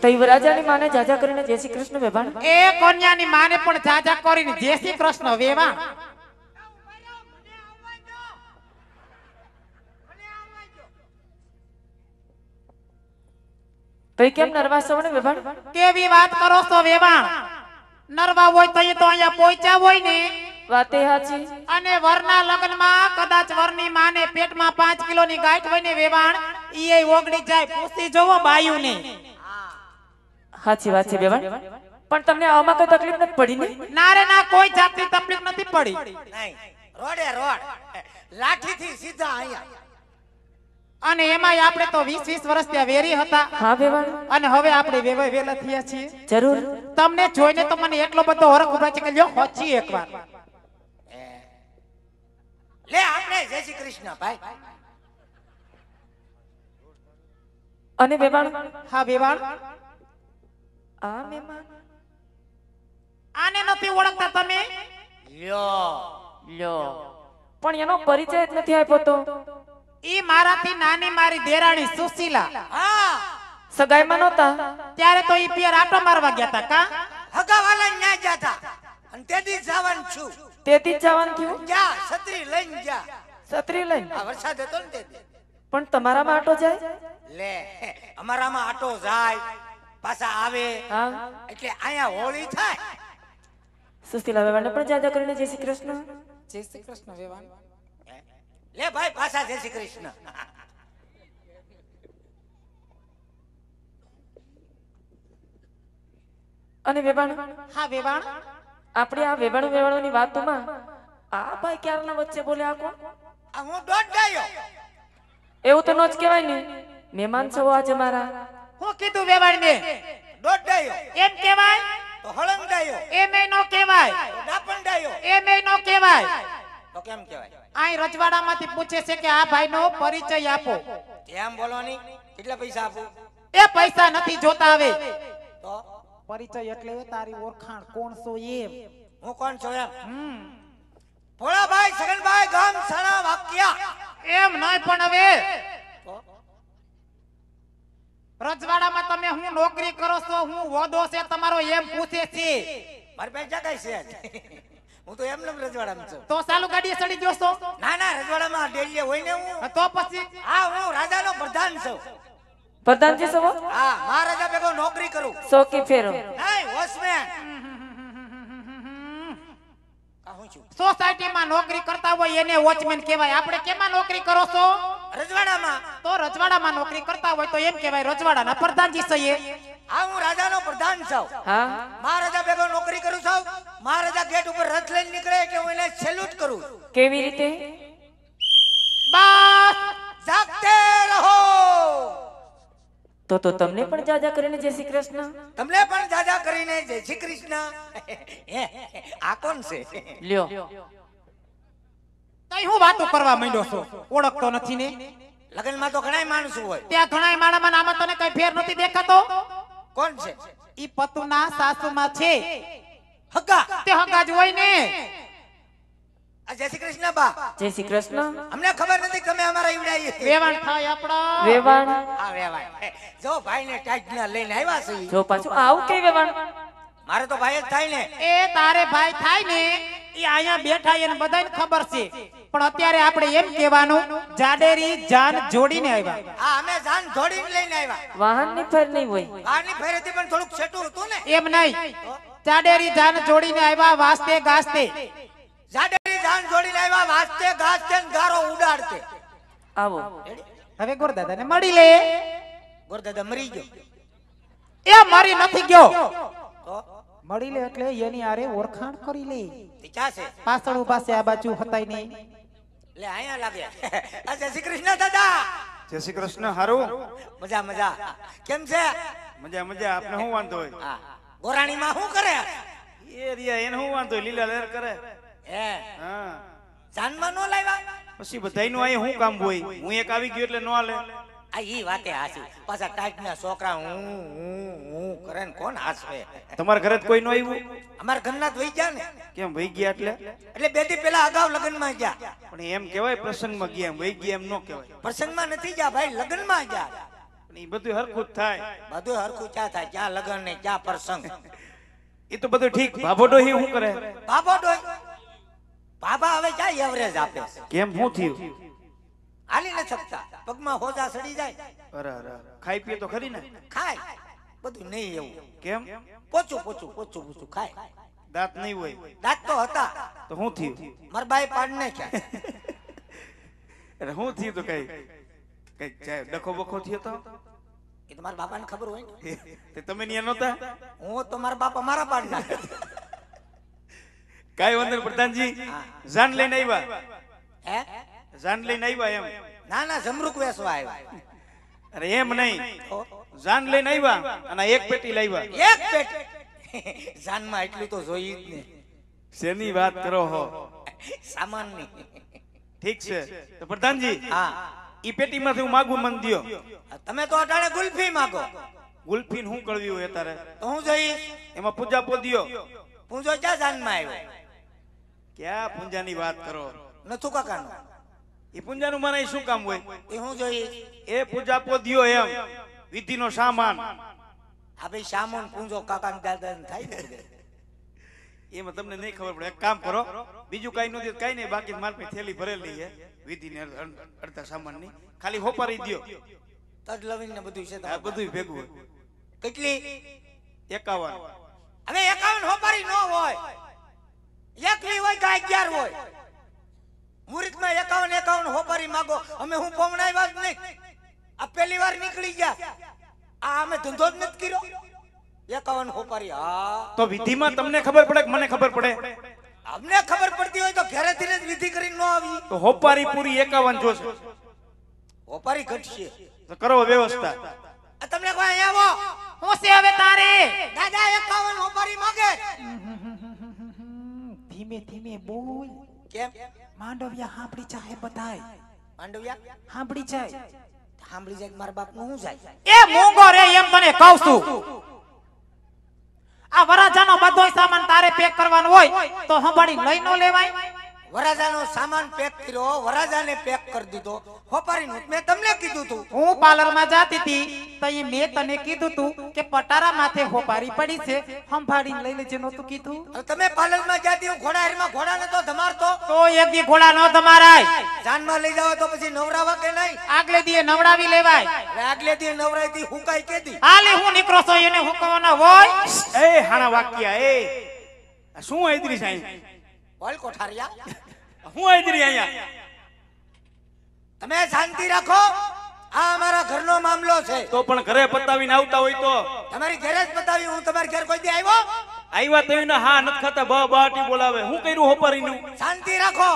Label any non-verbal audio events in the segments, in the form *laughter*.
તો યુવરાજાની માને માને પણ જાજા કરીને જય કેવી વાત કરો છો વેવાણ નર્વા હોય તો તો અહીંયા હોય ને વાતે હાચી અને વરના લગ્નમાં કદાચ વરની માને પેટમાં 5 કિલોની ગાંઠ હોય ને વેવાણ ઈ ઓગળી જાય પૂછી જોવો બાયુ ની સાચી વાત છે બેવન પણ તમને આમાં કોઈ તકલીફ નથી પડી ને ના રે ના કોઈ જાતની તકલીફ નથી પડી રોડે રોડ લાઠી થી સીધા અહીંયા અને એમાંય આપણે તો 20 20 વર્ષ ત્યાં વેરી હતા હા વેવા અને હવે આપણે વેવાય વેલા થયા છીએ જરૂર તમને જોઈને તો મને એટલો બધો હરખ ઉભા છે કે લ્યો હોચી એકવાર લે આપણે જય શ્રી કૃષ્ણ ભાઈ અને વેવાણ હા વેવાણ આ મહેમાન આને નથી ઓળખતા તમે લ્યો લ્યો પણ એનો પરિચય જ નથી આપ્યો તો ઈ મારાથી નાની મારી દેરાણી સુશીલા હા સગાઈમાં નહોતા ત્યારે તો ઈ પિયર આટો મારવા ગયા તા કા હગાવાલા ન્યા ગયા તા અને તેથી જવાન છું તેથી જવાન થયું જા છત્રી લઈને જા છત્રી લઈને આ વરસાદ હતો ને તેથી પણ તમારામાં આટો જાય લે અમારામાં આટો જાય પાછા આવે એટલે અહીંયા હોળી થાય સુશીલા વેવાણ પણ જાદા કરીને જય શ્રી કૃષ્ણ જય શ્રી કૃષ્ણ વેવાણ લે ભાઈ પાછા જય શ્રી કૃષ્ણ અને વેવાણ હા વેવાણ આપણે આ વેવાણ વેવાણોની વાતોમાં આ ભાઈ ક્યારના વચ્ચે બોલે આ આ હું દોડ ગયો એવું તો ન જ કહેવાય ને મહેમાન છો આજે મારા હું કીધું વેવાણને દોડાયો એમ કહેવાય તો હળંગાયો એમ નો કહેવાય તો ડાપણડાયો એમ નો કહેવાય તો કેમ કહેવાય આય રજવાડામાંથી પૂછે છે કે આ ભાઈ નો પરિચય આપો એમ બોલવાની કેટલા પૈસા આપો એ પૈસા નથી જોતા આવે તો પરિચય એટલે તારી ઓળખાણ કોણ છો એમ હું કોણ છું એમ હમ ભોળાભાઈ સગનભાઈ ગામ સણા વાક્યા એમ નહીં પણ હવે રજવાડામાં તમે હું નોકરી કરો છો હું વોદો છે તમારો એમ પૂછે છે ભરપેટ જગાય છે હું તો એમ રજવાડામાં છું તો સાલુ ગાડી ચડી ગયો ના ના રજવાડામાં ડેલી હોય ને હું તો પછી હા હું રાજાનો પ્રધાન છું પ્રધાનજી સવો હા મહારાજા ભેગો નોકરી કરું સોકી ફેરો નહીં વોચમેન સોસાયટીમાં નોકરી કરતા હોય એને વોચમેન કહેવાય આપણે કેમાં નોકરી કરો છો રજવાડામાં તો રજવાડામાં નોકરી કરતા હોય તો એમ કહેવાય રજવાડાના પ્રધાનજી સહીએ આ હું રાજાનો પ્રધાન છું હા મહારાજા ભેગો નોકરી કરું છું મહારાજા ગેટ ઉપર રથ લઈને નીકળે કે હું એને સેલ્યુટ કરું કેવી રીતે બસ જાગતે રહો તો તો તમને પણ જાજા કરીને જય શ્રી કૃષ્ણ તમને પણ જાજા કરીને જય શ્રી કૃષ્ણ *laughs* આ કોણ છે લ્યો તઈ હું વાતો કરવા માંડ્યો છો ઓળખતો નથી ને લગ્નમાં તો ઘણાય માણસો હોય ત્યાં ઘણાય માણામાં આમાં તને કઈ ફેર નથી દેખાતો કોણ છે ઈ પતુના સાસુમાં છે હગા તે હગા જ હોય ને જય શ્રી કૃષ્ણ બા જય શ્રી કૃષ્ણ અમને ખબર નથી તમે અમારા ઈવડાઈ વેવાણ થાય આપડા વેવાણ આ વેવાણ જો ભાઈ ને ટાઈટ ના લઈને આવ્યા છે જો પાછું આવું કે વેવાણ મારે તો ભાઈ જ થાય ને એ તારે ભાઈ થાય ને એ અહીંયા બેઠા એને બધાને ખબર છે પણ અત્યારે આપણે એમ કહેવાનું જાડેરી જાન જોડીને આવ્યા હા અમે જાન જોડીને લઈને આવ્યા વાહનની ફેર નહીં હોય વાહનની ફેર હતી પણ થોડુંક છેટું હતું ને એમ નહીં જાડેરી જાન જોડીને આવ્યા વાસ્તે ગાસ્તે જાડેરી જાન જોડીને આવ્યા વાસ્તે ગાસ્તે ગારો ઉડાડતે આવો હવે ગુરદાદાને મળી લે ગુરદાદા મરી ગયો એ મારી નથી ગયો મળી લે એટલે એની આરે ઓળખાણ કરી લે પાછળ ઉભા છે આ બાજુ હતાય નહીં લે અહીંયા લાવ્યા જય શ્રી કૃષ્ણ દાદા જય શ્રી કૃષ્ણ હારું મજા મજા કેમ છે મજા મજા આપને શું વાંધો હોય હા ગોરાણીમાં શું કરે એ રિયા એને શું વાંધો લીલા લહેર કરે હે હા જાનમાં નો લાવ્યા પછી નું અહીં શું કામ હોય હું એક આવી ગયો એટલે નો હાલે આ ઈ વાતે હાચી પાછા ટાઈટ ના છોકરા હું હું હું કરે કોણ હાસવે તમારા ઘરે કોઈ નો આવ્યું અમારા ઘરના વહી ગયા ને કેમ વહી ગયા એટલે એટલે બે દી પેલા અગાઉ લગ્નમાં ગયા પણ એમ કહેવાય પ્રસંગમાં ગયા વહી ગયા એમ નો કહેવાય પ્રસંગમાં નથી ગયા ભાઈ લગ્નમાં ગયા એ બધું હરખું થાય બધું હરખું ચા થાય ક્યાં લગ્ન ને ક્યાં પ્રસંગ એ તો બધું ઠીક ભાભોડો હી શું કરે ભાભોડો બાબા હવે ક્યાં એવરેજ આપે કેમ શું થયું હાલી ન શકતા પગમાં હોજા સડી જાય અરે અરે ખાઈ પીએ તો ખરી ને ખાય બધું નહીં એવું કેમ પોચું પોચું પોચું પોચું ખાય દાંત નહીં હોય દાંત તો હતા તો હું થયું માર બાઈ પાડ ને ક્યાં એટલે હું થયું તો કઈ કઈ ડખો બખો થયો તો એ તો મારા બાપાને ખબર હોય ને *laughs* તે તમે નિયા નહોતા હું તો મારા બાપા મારા પાડ ના કાઈ વાંધો પ્રધાનજી જાન લઈને આવ્યા હે જાન લઈને આવ્યા એમ ના ના જમરૂક વેસવા આવ્યા અરે એમ નહીં જાન લઈને આવ્યા અને એક પેટી લાવ્યા એક પેટી જાનમાં એટલું તો જોઈ જ ને શેની વાત કરો હો સામાનની ઠીક છે તો પ્રધાનજી હા ઈ પેટીમાંથી હું માગું મન દિયો તમે તો અટાણે ગુલ્ફી માગો ગુલ્ફી હું કરવી હોય તારે તો હું જોઈ એમાં પૂજા પોદ્યો પૂંજો ક્યાં જાનમાં આવ્યો ક્યાં પૂંજાની વાત કરો નથુ કાકાનો એ પૂંજાનું મને શું કામ હોય એ હું જોઈ એ પૂજા પોદ્યો એમ વિધિનો સામાન હા ભાઈ સામાન પૂંજો કાકા ને દાદા થાય એમાં તમને નહીં ખબર પડે એક કામ કરો બીજું કઈ નથી કઈ નહીં બાકી માર પાસે થેલી ભરેલી છે વિધિ ને અડધા સામાન ની ખાલી હોપારી દો તજ લવિંગ ને બધું છે બધું ભેગું કેટલી એકાવન હવે એકાવન હોપારી ન હોય એકલી હોય કે અગિયાર હોય મુહૂર્ત માં એકાવન એકાવન હોપારી માગો અમે હું પવણાવ્યા જ નહીં આ પહેલી વાર નીકળી ગયા આ અમે ધંધો જ નથી કર્યો એકાવન હોપારી હા તો વિધિમાં તમને ખબર પડે કે મને ખબર પડે અમને ખબર પડતી હોય તો ઘરે ધીરે જ વિધિ કરી ન આવી તો હોપારી પૂરી એકાવન જોશે હોપારી ઘટશે તો કરો વ્યવસ્થા તમને કોઈ આવો હું છે હવે તારે દાદા એકાવન હોપારી માગે ધીમે ધીમે બોલ કેમ માંડવિયા હાંપડી ચાહે બતાય માંડવિયા હાંપડી ચાહે સાંભળી જાય મારા બાપ નું શું જાય એ મોંઘો રે એમ તને કહું છું આ વરાજાનો બધો સામાન તારે પેક કરવાનો હોય તો સંભાળી લઈ નો લેવાય વરાજાનો સામાન પેક કર્યો વરાજાને પેક કરી દીધો હોપારી મેં તમને કીધું તું હું પાર્લરમાં જાતી હતી એ મેં તને કીધું તું કે પટારા માથે હોપારી પડી છે સંભાળી લઈ લેજે નહોતું કીધું તમે પાર્લરમાં જાતી હું ઘોડા ઘોડા નતો ધમારતો તો એક દી ઘોડા ન ધમારાય જાનમાં લઈ જાવ તો પછી નવરાવા કે નહીં આગલે દીએ નવડાવી લેવાય આગલે દીએ નવરાઈ દી હુકાઈ કે દી હાલે હું નીકળો છો એને હુકવાના હોય એ હાણા વાક્યા એ શું આદરી સાઈ બોલ કોઠારિયા હું આદરી અહીંયા તમે શાંતિ રાખો આ અમારા ઘરનો મામલો છે તો પણ ઘરે પતાવીને આવતા હોય તો તમારી ઘરે જ પતાવી હું તમારી ઘર કોઈ દી આવ્યો આવ્યા તો હા નથ ખાતા બ બાટી બોલાવે હું કર્યું હોપારીનું શાંતિ રાખો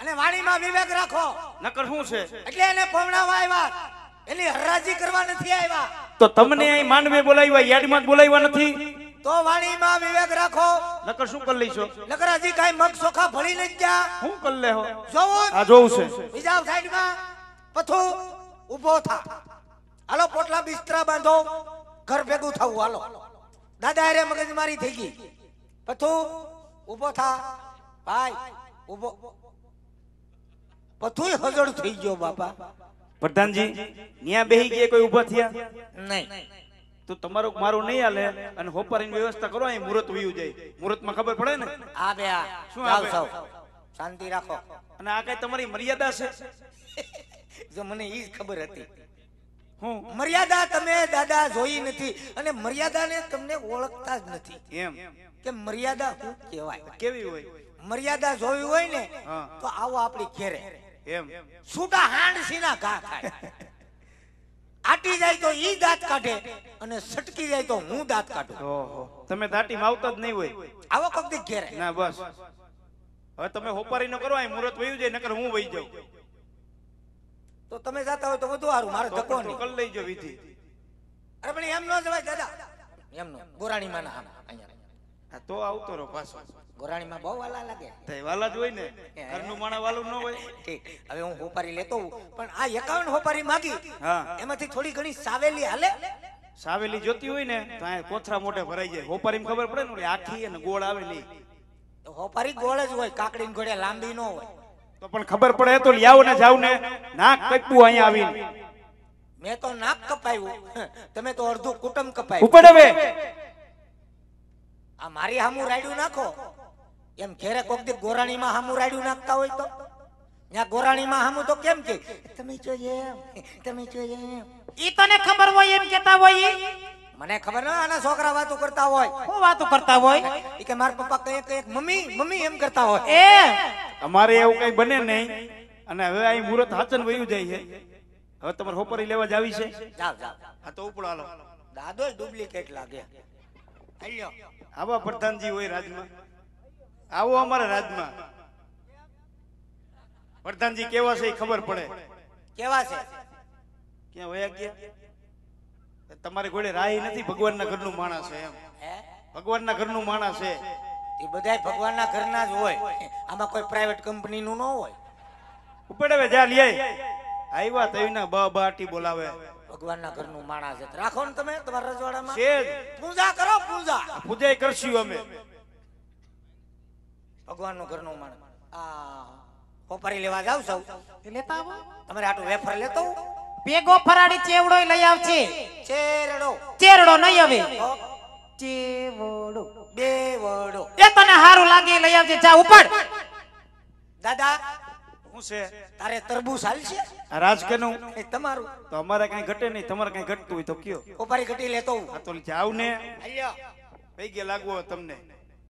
અને વાણીમાં વિવેક રાખો નકર શું છે એટલે એને પવણાવા આવ્યા એની હરાજી કરવા નથી આવ્યા તો તમને અહીં માંડવે બોલાવ્યા યાર્ડમાં બોલાવ્યા નથી તો વાણીમાં વિવેક રાખો નકર શું કરી લઈશો નકર હજી કાઈ મગ સોખા ભળી નહીં ગયા શું કરી લેહો જોવો આ જોવું છે બીજા સાઈડમાં પથુ ઊભો થા હાલો પોટલા બિસ્તરા બાંધો ઘર ભેગું થવું હાલો દાદા અરે મગજમારી થઈ ગઈ પથુ ઊભો થા ભાઈ ઊભો પથુય હજળ થઈ ગયો બાપા પ્રધાનજી ત્યાં બેહી ગયા કોઈ ઊભા થયા નહીં તો તમારું મારું નહીં હાલે અને હોપરીની વ્યવસ્થા કરો અહીં મુહૂર્ત વયું જાય મુહૂર્તમાં ખબર પડે ને આ બે આ શું હાલ સૌ શાંતિ રાખો અને આ કઈ તમારી મર્યાદા છે જો મને ઈ જ ખબર હતી હું મર્યાદા તમે દાદા જોઈ નથી અને મર્યાદાને તમને ઓળખતા જ નથી એમ કે મર્યાદા શું કહેવાય કેવી હોય મર્યાદા જોવી હોય ને તો આવો આપણી ઘેરે એમ છૂટા હાંડસી ના ઘા ખાય આટી જાય તો ઈ દાંત કાઢે અને સટકી જાય તો હું દાંત કાઢું ઓહો તમે દાટી માવતા જ નહીં હોય આવો કોક દી ઘેરે ના બસ હવે તમે હોપારી ન કરો આ મુહૂર્ત વયું જાય નકર હું વહી જાઉં તો તમે જાતા હોય તો વધુ સારું મારે ધક્કો નહીં કલ લઈ જાવ વિધિ અરે પણ એમ ન જવાય દાદા એમ ન ગોરાણી માના આમ અહીંયા તો આવતો રહો પાછો ગોરાણીમાં બહુ વાલા લાગે તે વાલા જ હોય ને ઘરનું માણા વાલું ન હોય ઠીક હવે હું હોપારી લેતો હું પણ આ એકાવન હોપારી માગી હા એમાંથી થોડી ઘણી સાવેલી હાલે સાવેલી જોતી હોય ને તો આ કોથરા મોઢે ભરાઈ જાય હોપારીમાં ખબર પડે ને આખી અને ગોળ આવેલી નહીં હોપારી ગોળ જ હોય કાકડી ઘોડે લાંબી ન હોય તો પણ ખબર પડે તો લ્યાવો ને જાવ ને નાક કપ્યું અહીંયા આવીને મેં તો નાક કપાયું તમે તો અડધું કુટુંબ કપાયું ઉપડ હવે આ મારી હામું રાડ્યું નાખો એમ ઘેરે કોક દી ગોરાણીમાં હામું રાડ્યું નાખતા હોય તો ત્યાં ગોરાણીમાં હામું તો કેમ કે તમે જોઈએ તમે જોઈએ ઈ તને ખબર હોય એમ કેતા હોય મને ખબર ના આના છોકરા વાતો કરતા હોય હું વાતો કરતા હોય ઈ કે મારા પપ્પા કહે કે મમ્મી મમ્મી એમ કરતા હોય એ અમારે એવું કઈ બને નહીં અને હવે આ મુહૂર્ત હાચન વયું જાય છે હવે તમારે હોપરી લેવા જ આવી છે જાવ જાવ હા તો ઉપડાલો દાદો ડુપ્લિકેટ લાગે આવા પ્રધાનજી હોય રાજમાં આવો અમારા રાજમાં પ્રધાનજી કેવા છે એ ખબર પડે કેવા છે ક્યાં વયા ક્યાં તમારે ગોળે રાહી નથી ભગવાનના ઘરનું માણસ છે એમ ભગવાનના ઘરનું માણસ છે એ બધા ભગવાનના ઘરના જ હોય આમાં કોઈ પ્રાઇવેટ કંપનીનું ન હોય ઉપડે હવે જા લઈ આવ્યા તો એના બ બાટી બોલાવે ભગવાનના ઘરનું માણા રાખો ને તમે તમારા રજવાડામાં પૂજા કરો પૂજા પૂજા કરશું અમે ભગવાનનું ઘરનું માણા આ કોપરી લેવા જાવ સૌ લેતા આવો તમારે આટલું વેફર લેતો ભેગો ફરાડી ચેવડો લઈ આવશે ચેરડો ચેરડો નહીં હવે ચેવડો બેવડો એ તને સારું લાગે લઈ આવજે જા ઉપર દાદા શું છે તારે તરબૂચ હાલશે રાજકનું તમારું અમારે કઈ ઘટે નહીં તમારે કઈ ઘટતું હોય તો કયો લેતો હું તો જાવ ને ભાઈ ગયા લાગવો તમને